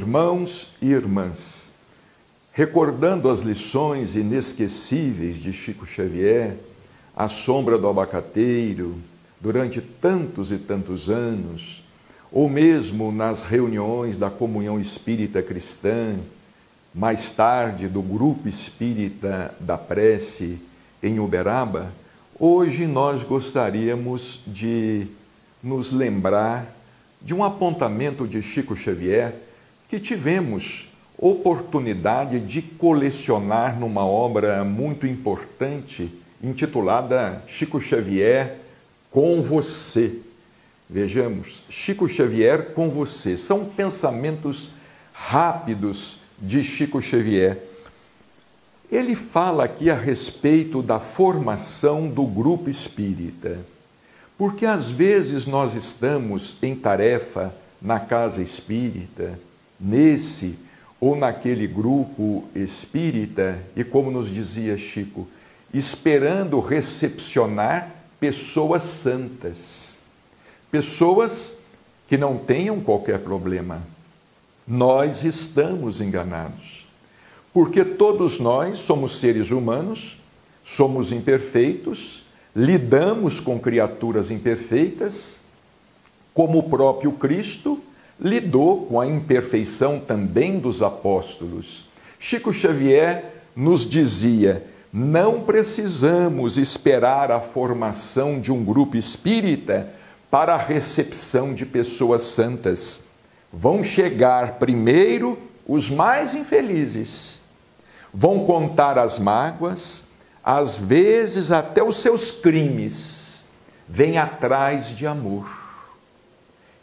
irmãos e irmãs, recordando as lições inesquecíveis de Chico Xavier, à sombra do abacateiro, durante tantos e tantos anos, ou mesmo nas reuniões da comunhão espírita cristã, mais tarde do grupo espírita da prece em Uberaba, hoje nós gostaríamos de nos lembrar de um apontamento de Chico Xavier que tivemos oportunidade de colecionar numa obra muito importante intitulada Chico Xavier com você. Vejamos, Chico Xavier com você. São pensamentos rápidos de Chico Xavier. Ele fala aqui a respeito da formação do grupo espírita, porque às vezes nós estamos em tarefa na casa espírita nesse ou naquele grupo espírita e, como nos dizia Chico, esperando recepcionar pessoas santas, pessoas que não tenham qualquer problema. Nós estamos enganados, porque todos nós somos seres humanos, somos imperfeitos, lidamos com criaturas imperfeitas, como o próprio Cristo lidou com a imperfeição também dos apóstolos. Chico Xavier nos dizia: não precisamos esperar a formação de um grupo espírita para a recepção de pessoas santas. Vão chegar primeiro os mais infelizes. Vão contar as mágoas, às vezes até os seus crimes. Vem atrás de amor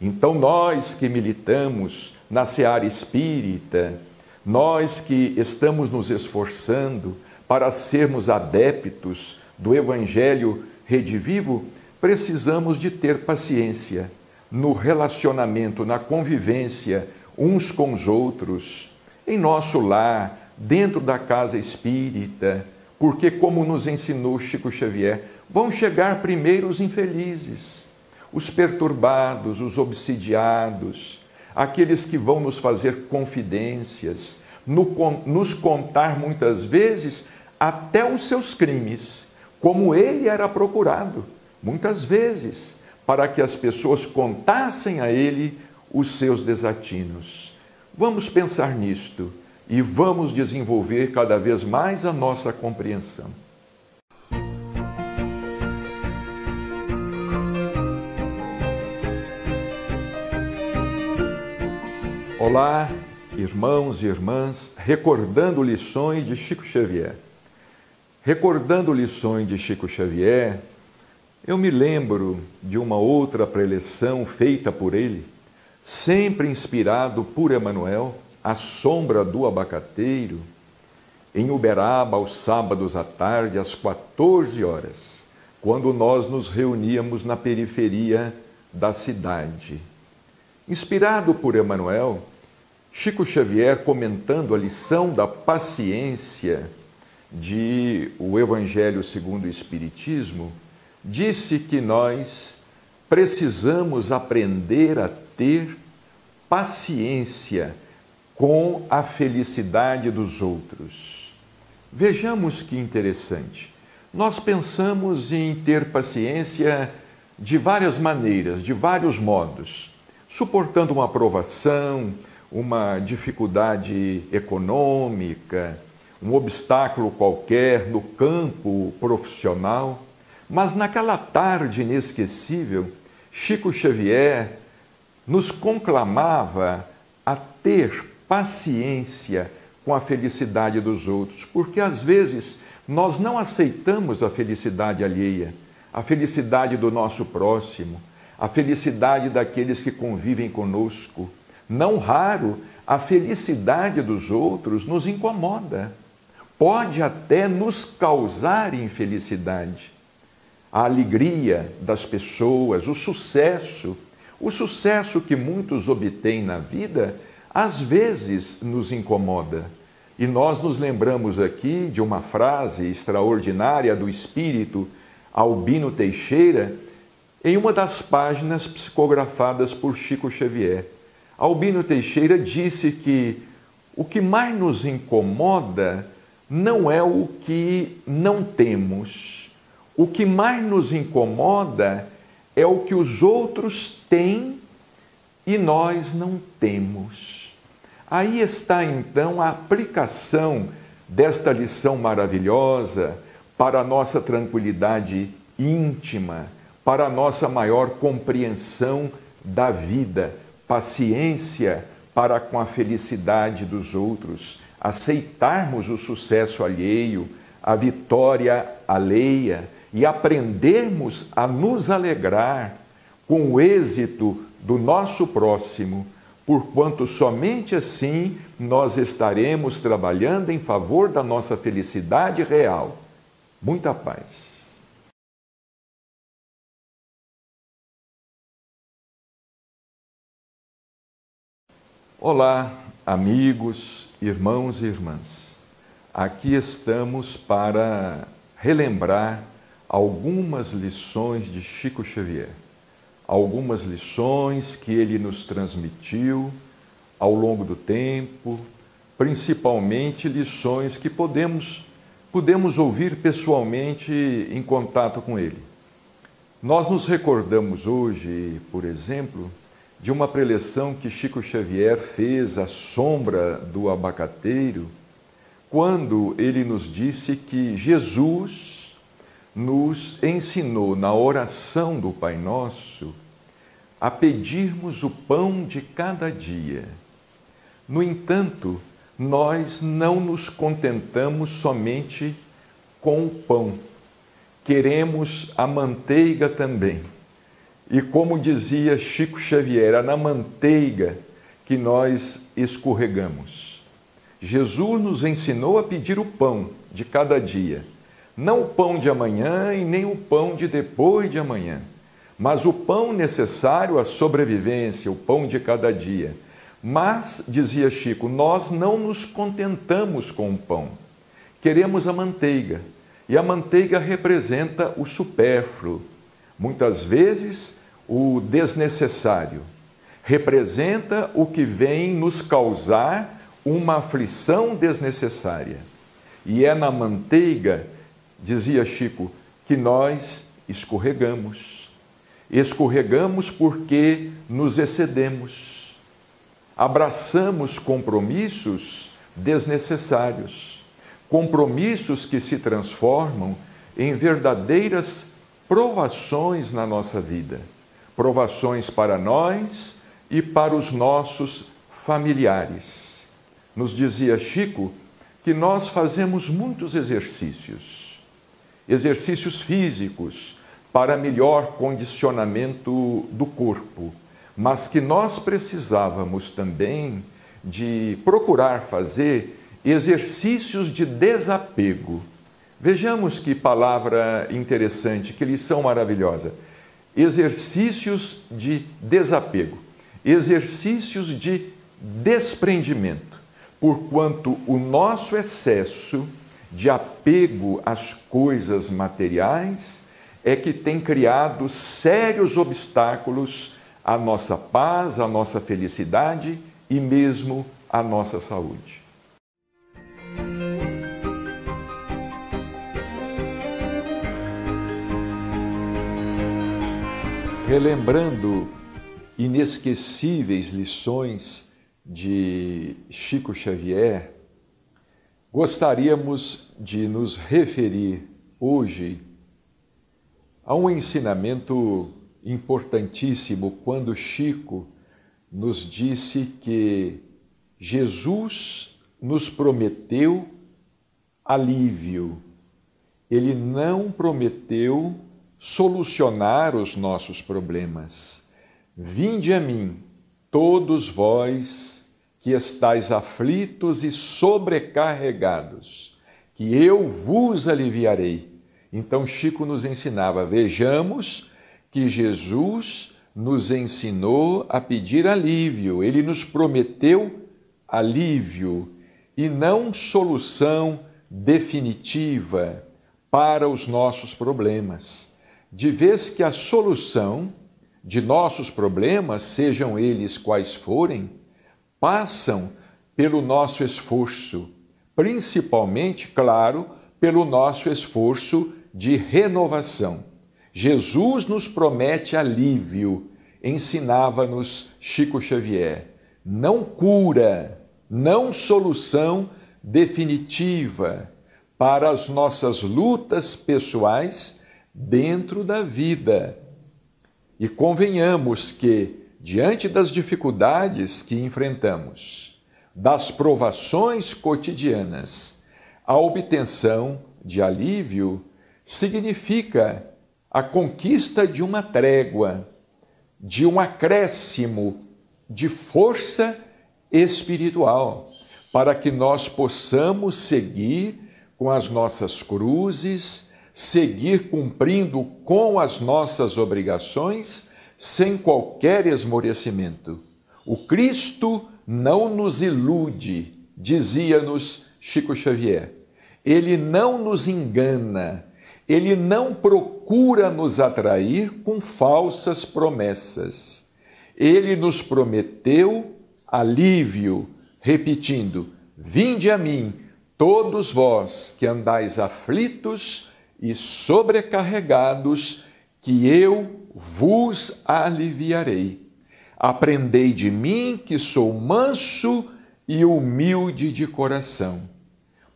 então, nós que militamos na seara espírita, nós que estamos nos esforçando para sermos adeptos do Evangelho redivivo, precisamos de ter paciência no relacionamento, na convivência uns com os outros, em nosso lar, dentro da casa espírita, porque, como nos ensinou Chico Xavier, vão chegar primeiro os infelizes os perturbados, os obsidiados, aqueles que vão nos fazer confidências, nos contar muitas vezes até os seus crimes, como ele era procurado, muitas vezes, para que as pessoas contassem a ele os seus desatinos. Vamos pensar nisto e vamos desenvolver cada vez mais a nossa compreensão. Olá, irmãos e irmãs, recordando lições de Chico Xavier. Recordando lições de Chico Xavier, eu me lembro de uma outra preleção feita por ele, sempre inspirado por Emanuel, à sombra do abacateiro, em Uberaba, aos sábados à tarde, às 14 horas, quando nós nos reuníamos na periferia da cidade. Inspirado por Emanuel, Chico Xavier, comentando a lição da paciência de O Evangelho segundo o Espiritismo, disse que nós precisamos aprender a ter paciência com a felicidade dos outros. Vejamos que interessante. Nós pensamos em ter paciência de várias maneiras, de vários modos, suportando uma aprovação, uma dificuldade econômica, um obstáculo qualquer no campo profissional, mas naquela tarde inesquecível, Chico Xavier nos conclamava a ter paciência com a felicidade dos outros, porque às vezes nós não aceitamos a felicidade alheia, a felicidade do nosso próximo, a felicidade daqueles que convivem conosco. Não raro, a felicidade dos outros nos incomoda, pode até nos causar infelicidade. A alegria das pessoas, o sucesso, o sucesso que muitos obtêm na vida, às vezes nos incomoda. E nós nos lembramos aqui de uma frase extraordinária do espírito Albino Teixeira em uma das páginas psicografadas por Chico Xavier. Albino Teixeira disse que o que mais nos incomoda não é o que não temos. O que mais nos incomoda é o que os outros têm e nós não temos. Aí está então a aplicação desta lição maravilhosa para a nossa tranquilidade íntima, para a nossa maior compreensão da vida paciência para com a felicidade dos outros, aceitarmos o sucesso alheio, a vitória alheia e aprendermos a nos alegrar com o êxito do nosso próximo, porquanto somente assim nós estaremos trabalhando em favor da nossa felicidade real. Muita paz. Olá, amigos, irmãos e irmãs. Aqui estamos para relembrar algumas lições de Chico Xavier, algumas lições que ele nos transmitiu ao longo do tempo, principalmente lições que podemos podemos ouvir pessoalmente em contato com ele. Nós nos recordamos hoje, por exemplo, de uma preleção que Chico Xavier fez à sombra do abacateiro, quando ele nos disse que Jesus nos ensinou na oração do Pai Nosso a pedirmos o pão de cada dia. No entanto, nós não nos contentamos somente com o pão, queremos a manteiga também e como dizia Chico Xavier, é na manteiga que nós escorregamos. Jesus nos ensinou a pedir o pão de cada dia, não o pão de amanhã e nem o pão de depois de amanhã, mas o pão necessário à sobrevivência, o pão de cada dia. Mas, dizia Chico, nós não nos contentamos com o pão. Queremos a manteiga, e a manteiga representa o supérfluo, Muitas vezes, o desnecessário representa o que vem nos causar uma aflição desnecessária. E é na manteiga, dizia Chico, que nós escorregamos. Escorregamos porque nos excedemos. Abraçamos compromissos desnecessários, compromissos que se transformam em verdadeiras provações na nossa vida provações para nós e para os nossos familiares. Nos dizia Chico que nós fazemos muitos exercícios, exercícios físicos para melhor condicionamento do corpo, mas que nós precisávamos também de procurar fazer exercícios de desapego Vejamos que palavra interessante, que lição maravilhosa. Exercícios de desapego, exercícios de desprendimento, porquanto o nosso excesso de apego às coisas materiais é que tem criado sérios obstáculos à nossa paz, à nossa felicidade e mesmo à nossa saúde. relembrando inesquecíveis lições de Chico Xavier, gostaríamos de nos referir hoje a um ensinamento importantíssimo quando Chico nos disse que Jesus nos prometeu alívio. Ele não prometeu solucionar os nossos problemas. Vinde a mim, todos vós que estáis aflitos e sobrecarregados, que eu vos aliviarei. Então Chico nos ensinava, vejamos que Jesus nos ensinou a pedir alívio, ele nos prometeu alívio e não solução definitiva para os nossos problemas de vez que a solução de nossos problemas, sejam eles quais forem, passam pelo nosso esforço, principalmente, claro, pelo nosso esforço de renovação. Jesus nos promete alívio, ensinava-nos Chico Xavier. Não cura, não solução definitiva para as nossas lutas pessoais dentro da vida. E convenhamos que, diante das dificuldades que enfrentamos, das provações cotidianas, a obtenção de alívio significa a conquista de uma trégua, de um acréscimo de força espiritual, para que nós possamos seguir com as nossas cruzes seguir cumprindo com as nossas obrigações sem qualquer esmorecimento. O Cristo não nos ilude, dizia-nos Chico Xavier. Ele não nos engana, ele não procura nos atrair com falsas promessas. Ele nos prometeu alívio, repetindo: Vinde a mim, todos vós que andais aflitos e sobrecarregados, que eu vos aliviarei. Aprendei de mim, que sou manso e humilde de coração.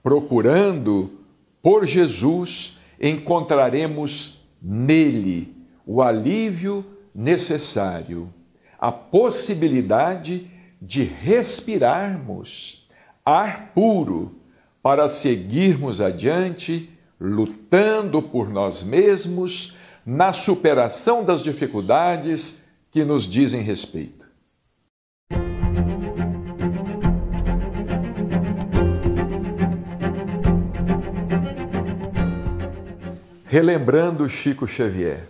Procurando por Jesus, encontraremos nele o alívio necessário, a possibilidade de respirarmos ar puro para seguirmos adiante lutando por nós mesmos na superação das dificuldades que nos dizem respeito. Relembrando Chico Xavier.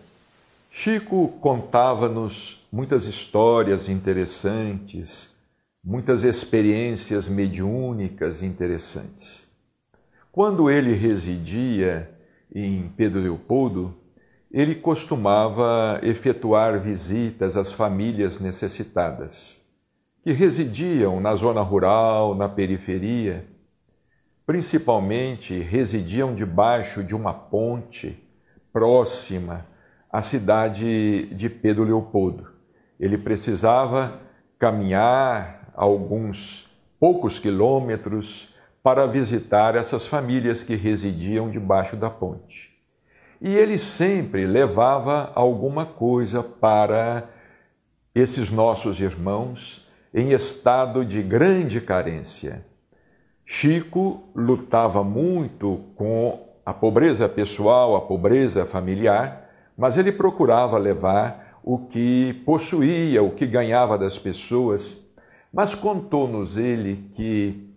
Chico contava-nos muitas histórias interessantes, muitas experiências mediúnicas interessantes. Quando ele residia em Pedro Leopoldo, ele costumava efetuar visitas às famílias necessitadas, que residiam na zona rural, na periferia. Principalmente residiam debaixo de uma ponte próxima à cidade de Pedro Leopoldo. Ele precisava caminhar alguns poucos quilômetros para visitar essas famílias que residiam debaixo da ponte. E ele sempre levava alguma coisa para esses nossos irmãos em estado de grande carência. Chico lutava muito com a pobreza pessoal, a pobreza familiar, mas ele procurava levar o que possuía, o que ganhava das pessoas. Mas contou-nos ele que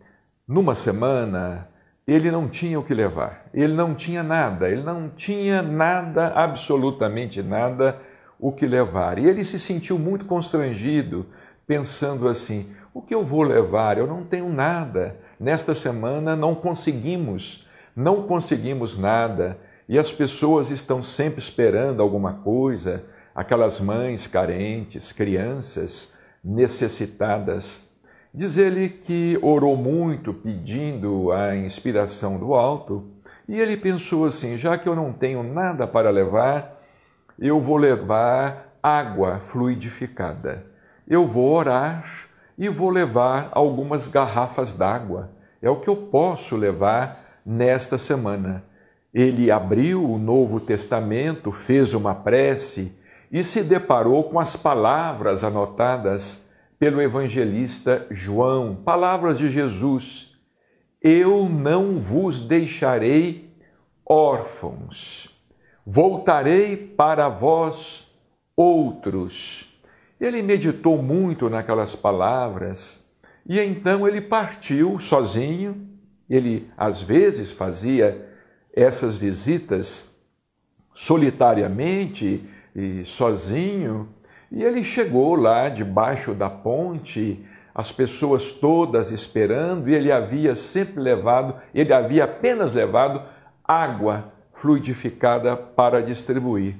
numa semana, ele não tinha o que levar, ele não tinha nada, ele não tinha nada, absolutamente nada, o que levar. E ele se sentiu muito constrangido, pensando assim: o que eu vou levar? Eu não tenho nada. Nesta semana não conseguimos, não conseguimos nada. E as pessoas estão sempre esperando alguma coisa, aquelas mães carentes, crianças necessitadas Diz ele que orou muito pedindo a inspiração do alto e ele pensou assim: já que eu não tenho nada para levar, eu vou levar água fluidificada. Eu vou orar e vou levar algumas garrafas d'água. É o que eu posso levar nesta semana. Ele abriu o Novo Testamento, fez uma prece e se deparou com as palavras anotadas pelo evangelista João. Palavras de Jesus: Eu não vos deixarei órfãos, voltarei para vós outros. Ele meditou muito naquelas palavras e então ele partiu sozinho. Ele às vezes fazia essas visitas solitariamente e sozinho, e ele chegou lá debaixo da ponte, as pessoas todas esperando, e ele havia sempre levado, ele havia apenas levado água fluidificada para distribuir.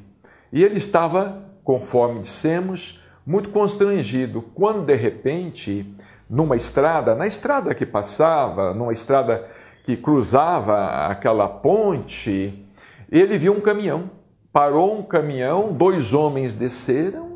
E ele estava, conforme dissemos, muito constrangido, quando de repente, numa estrada, na estrada que passava, numa estrada que cruzava aquela ponte, ele viu um caminhão. Parou um caminhão, dois homens desceram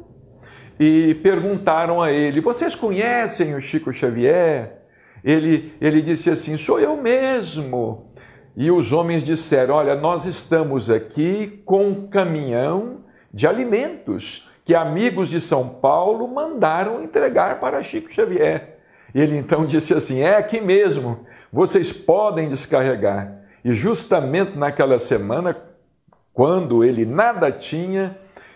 e perguntaram a ele: Vocês conhecem o Chico Xavier? Ele, ele disse assim: Sou eu mesmo. E os homens disseram: Olha, nós estamos aqui com um caminhão de alimentos que amigos de São Paulo mandaram entregar para Chico Xavier. Ele então disse assim: É aqui mesmo, vocês podem descarregar. E justamente naquela semana, quando ele nada tinha,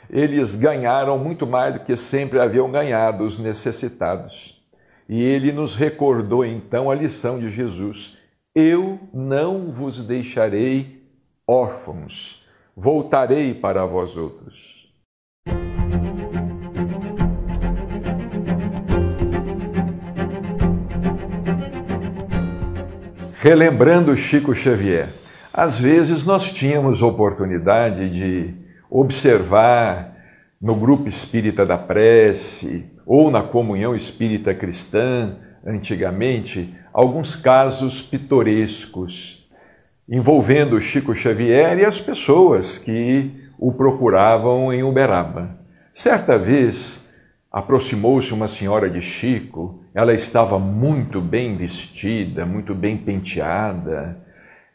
eles ganharam muito mais do que sempre haviam ganhado os necessitados. E ele nos recordou então a lição de Jesus: Eu não vos deixarei órfãos, voltarei para vós outros. Relembrando Chico Xavier, às vezes nós tínhamos oportunidade de observar no grupo espírita da prece ou na comunhão espírita cristã, antigamente, alguns casos pitorescos envolvendo Chico Xavier e as pessoas que o procuravam em Uberaba. Certa vez, aproximou-se uma senhora de Chico, ela estava muito bem vestida, muito bem penteada,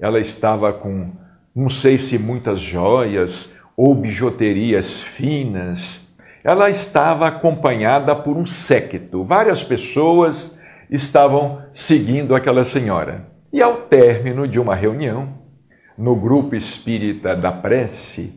ela estava com não sei se muitas joias, ou bijuterias finas, ela estava acompanhada por um séquito. Várias pessoas estavam seguindo aquela senhora. E ao término de uma reunião, no grupo espírita da prece,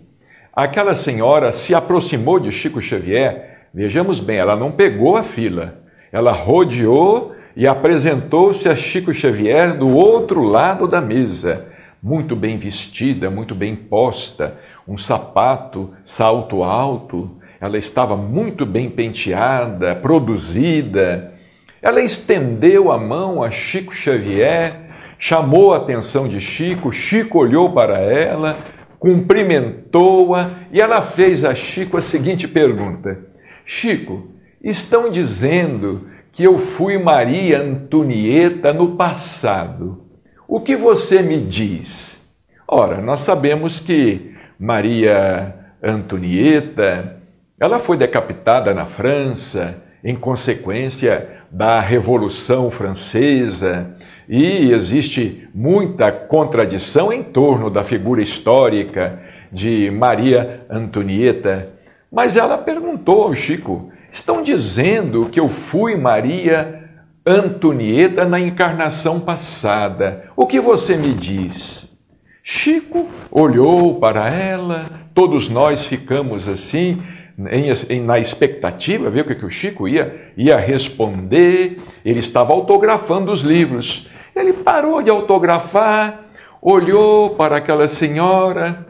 aquela senhora se aproximou de Chico Xavier. Vejamos bem, ela não pegou a fila, ela rodeou e apresentou-se a Chico Xavier do outro lado da mesa, muito bem vestida, muito bem posta, um sapato, salto alto, ela estava muito bem penteada, produzida. Ela estendeu a mão a Chico Xavier, chamou a atenção de Chico, Chico olhou para ela, cumprimentou-a e ela fez a Chico a seguinte pergunta: Chico, estão dizendo que eu fui Maria Antonieta no passado. O que você me diz? Ora, nós sabemos que Maria Antonieta, ela foi decapitada na França em consequência da Revolução Francesa e existe muita contradição em torno da figura histórica de Maria Antonieta. Mas ela perguntou ao Chico: estão dizendo que eu fui Maria Antonieta na encarnação passada. O que você me diz? Chico olhou para ela, todos nós ficamos assim, em, em, na expectativa, ver o que, que o Chico ia, ia responder. Ele estava autografando os livros. Ele parou de autografar, olhou para aquela senhora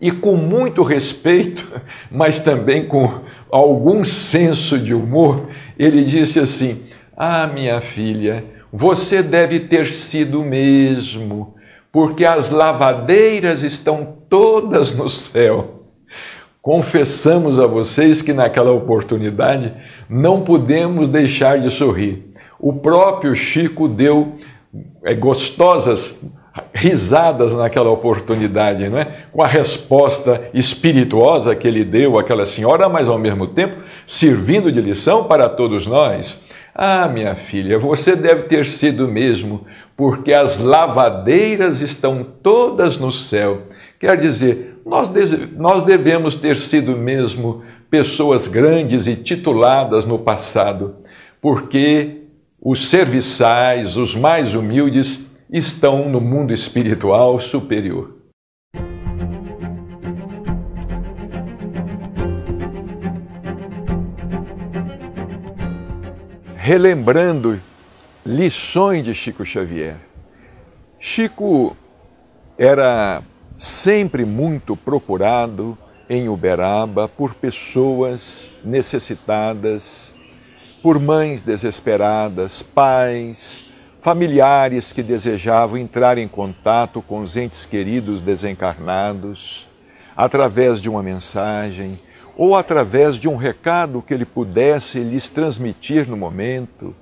e, com muito respeito, mas também com algum senso de humor, ele disse assim: Ah, minha filha, você deve ter sido mesmo porque as lavadeiras estão todas no céu. Confessamos a vocês que naquela oportunidade não pudemos deixar de sorrir. O próprio Chico deu é, gostosas risadas naquela oportunidade, não é? com a resposta espirituosa que ele deu àquela senhora, mas ao mesmo tempo servindo de lição para todos nós. Ah, minha filha, você deve ter sido mesmo porque as lavadeiras estão todas no céu. Quer dizer, nós, devemos ter sido mesmo pessoas grandes e tituladas no passado, porque os serviçais, os mais humildes, estão no mundo espiritual superior. Relembrando Lições de Chico Xavier. Chico era sempre muito procurado em Uberaba por pessoas necessitadas, por mães desesperadas, pais, familiares que desejavam entrar em contato com os entes queridos desencarnados através de uma mensagem ou através de um recado que ele pudesse lhes transmitir no momento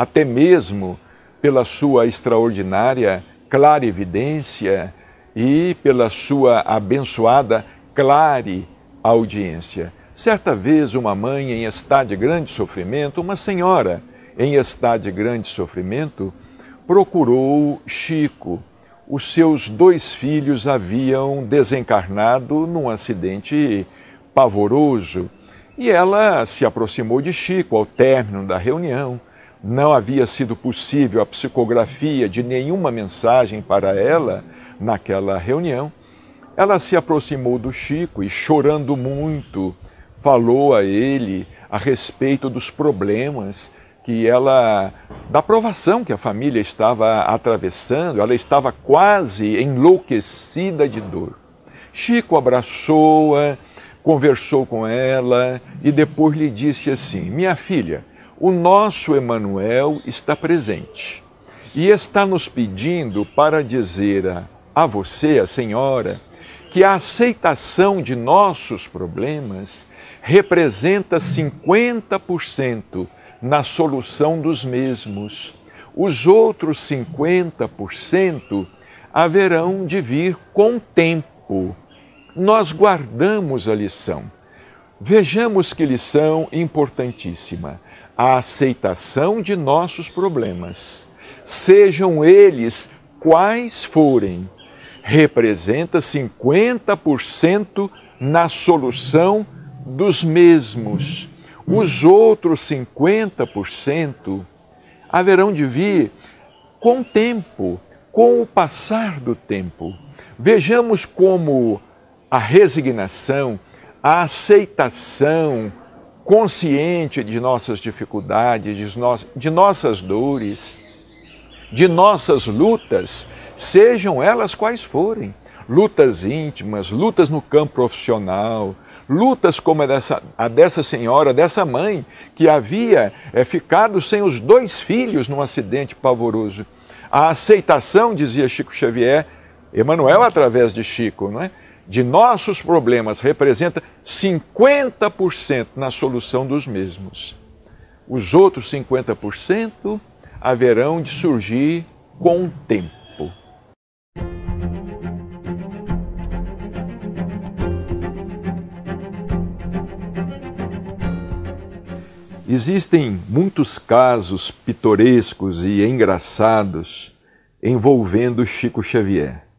até mesmo pela sua extraordinária evidência e pela sua abençoada clare audiência. Certa vez, uma mãe em estado de grande sofrimento, uma senhora em estado de grande sofrimento, procurou Chico. Os seus dois filhos haviam desencarnado num acidente pavoroso e ela se aproximou de Chico ao término da reunião não havia sido possível a psicografia de nenhuma mensagem para ela naquela reunião, ela se aproximou do Chico e, chorando muito, falou a ele a respeito dos problemas que ela, da provação que a família estava atravessando, ela estava quase enlouquecida de dor. Chico abraçou-a, conversou com ela e depois lhe disse assim: Minha filha, o nosso Emanuel está presente e está nos pedindo para dizer a, a você, a senhora, que a aceitação de nossos problemas representa 50% na solução dos mesmos. Os outros 50% haverão de vir com tempo. Nós guardamos a lição. Vejamos que lição importantíssima a aceitação de nossos problemas, sejam eles quais forem, representa 50% na solução dos mesmos. Os outros 50% haverão de vir com o tempo, com o passar do tempo. Vejamos como a resignação, a aceitação, consciente de nossas dificuldades, de nossas dores, de nossas lutas, sejam elas quais forem lutas íntimas, lutas no campo profissional, lutas como a dessa, a dessa senhora, dessa mãe, que havia é, ficado sem os dois filhos num acidente pavoroso. A aceitação, dizia Chico Xavier, Emmanuel através de Chico, não é? de nossos problemas representa 50% na solução dos mesmos. Os outros 50% haverão de surgir com o tempo. Existem muitos casos pitorescos e engraçados envolvendo Chico Xavier.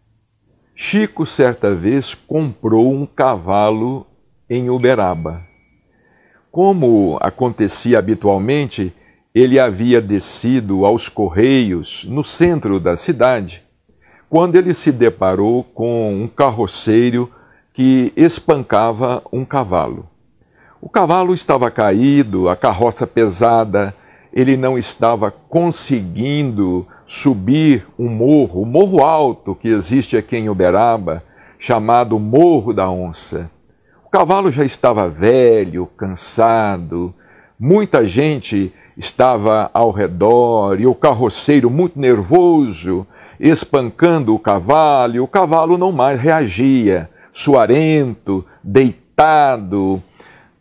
Chico certa vez comprou um cavalo em Uberaba. Como acontecia habitualmente, ele havia descido aos correios no centro da cidade, quando ele se deparou com um carroceiro que espancava um cavalo. O cavalo estava caído, a carroça pesada, ele não estava conseguindo subir um morro, o um morro alto que existe aqui em Uberaba, chamado Morro da Onça. O cavalo já estava velho, cansado, muita gente estava ao redor e o carroceiro muito nervoso, espancando o cavalo, e o cavalo não mais reagia, suarento, deitado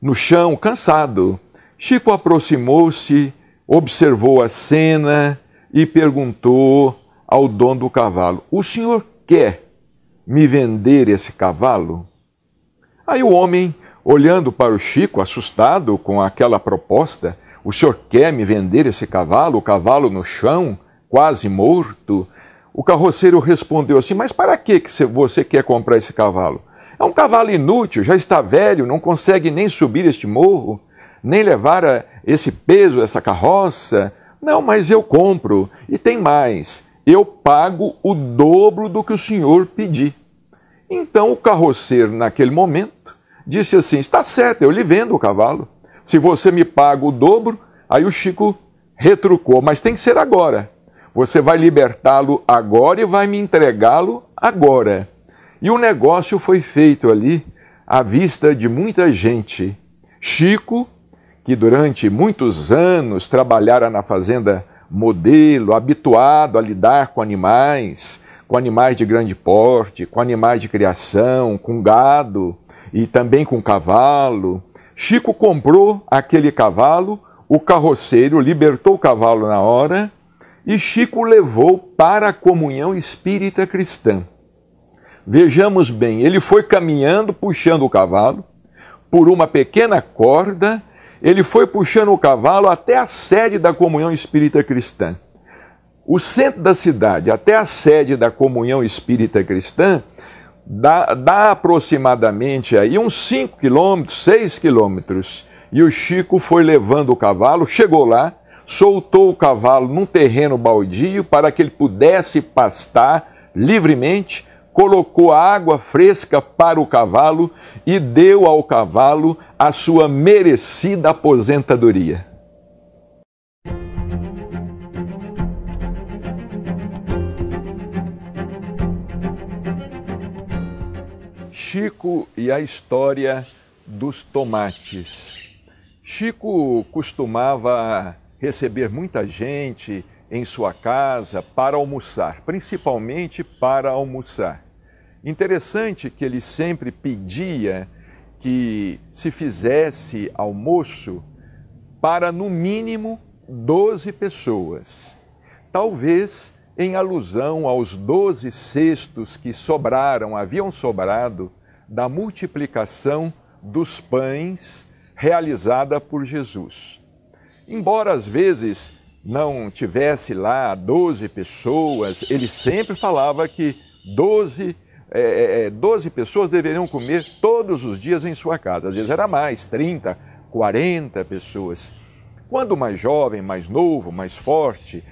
no chão, cansado. Chico aproximou-se, observou a cena, e perguntou ao dono do cavalo: O senhor quer me vender esse cavalo? Aí o homem, olhando para o Chico, assustado com aquela proposta, o senhor quer me vender esse cavalo? O cavalo no chão, quase morto? O carroceiro respondeu assim: Mas para que você quer comprar esse cavalo? É um cavalo inútil, já está velho, não consegue nem subir este morro, nem levar eh, esse peso, essa carroça, não, mas eu compro. E tem mais: eu pago o dobro do que o senhor pedir. Então o carroceiro, naquele momento, disse assim: Está certo, eu lhe vendo o cavalo. Se você me paga o dobro, aí o Chico retrucou: Mas tem que ser agora. Você vai libertá-lo agora e vai me entregá-lo agora. E o negócio foi feito ali à vista de muita gente. Chico que durante muitos anos trabalhara na fazenda modelo, habituado a lidar com animais, com animais de grande porte, com animais de criação, com gado e também com cavalo. Chico comprou aquele cavalo, o carroceiro libertou o cavalo na hora e Chico levou para a comunhão espírita cristã. Vejamos bem, ele foi caminhando, puxando o cavalo por uma pequena corda ele foi puxando o cavalo até a sede da Comunhão Espírita Cristã. O centro da cidade até a sede da Comunhão Espírita Cristã dá, dá aproximadamente aí uns 5 quilômetros, 6 quilômetros. E o Chico foi levando o cavalo, chegou lá, soltou o cavalo num terreno baldio para que ele pudesse pastar livremente colocou água fresca para o cavalo e deu ao cavalo a sua merecida aposentadoria. Chico e a história dos tomates. Chico costumava receber muita gente, em sua casa para almoçar, principalmente para almoçar. Interessante que ele sempre pedia que se fizesse almoço para no mínimo 12 pessoas. Talvez em alusão aos 12 cestos que sobraram, haviam sobrado da multiplicação dos pães realizada por Jesus. Embora às vezes não tivesse lá 12 pessoas, ele sempre falava que 12, é, 12 é, é, pessoas deveriam comer todos os dias em sua casa. Às vezes era mais, 30, 40 pessoas. Quando mais jovem, mais novo, mais forte,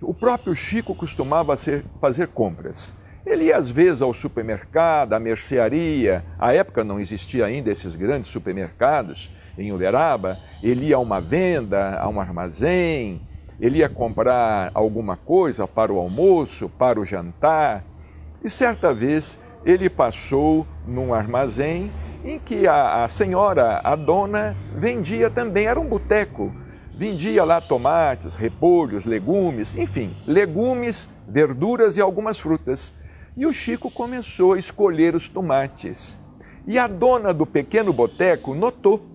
o próprio Chico costumava ser, fazer compras. Ele ia às vezes ao supermercado, à mercearia. À época não existia ainda esses grandes supermercados em Uberaba. Ele ia a uma venda, a um armazém, ele ia comprar alguma coisa para o almoço, para o jantar, e certa vez ele passou num armazém em que a, a senhora, a dona, vendia também, era um boteco, vendia lá tomates, repolhos, legumes, enfim, legumes, verduras e algumas frutas. E o Chico começou a escolher os tomates. E a dona do pequeno boteco notou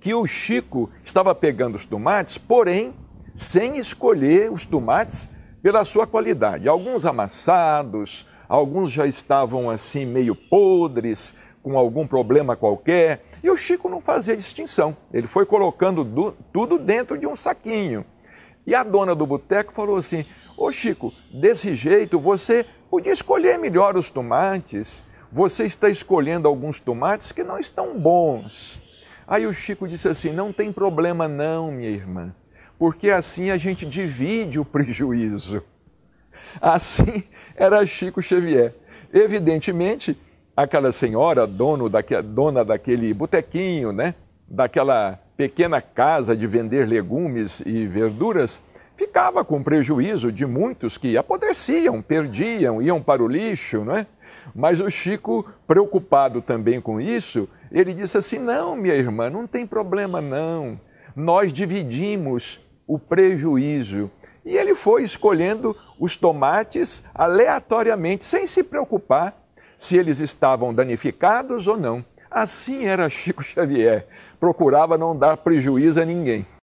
que o Chico estava pegando os tomates, porém sem escolher os tomates pela sua qualidade. Alguns amassados, alguns já estavam assim meio podres, com algum problema qualquer. E o Chico não fazia distinção. Ele foi colocando do, tudo dentro de um saquinho. E a dona do boteco falou assim: Ô Chico, desse jeito você podia escolher melhor os tomates. Você está escolhendo alguns tomates que não estão bons. Aí o Chico disse assim: Não tem problema, não, minha irmã porque assim a gente divide o prejuízo. Assim era Chico Xavier. Evidentemente, aquela senhora, dono daque, dona daquele botequinho, né? daquela pequena casa de vender legumes e verduras, ficava com prejuízo de muitos que apodreciam, perdiam, iam para o lixo, né? Mas o Chico, preocupado também com isso, ele disse assim: Não, minha irmã, não tem problema não. Nós dividimos o prejuízo. E ele foi escolhendo os tomates aleatoriamente, sem se preocupar se eles estavam danificados ou não. Assim era Chico Xavier, procurava não dar prejuízo a ninguém.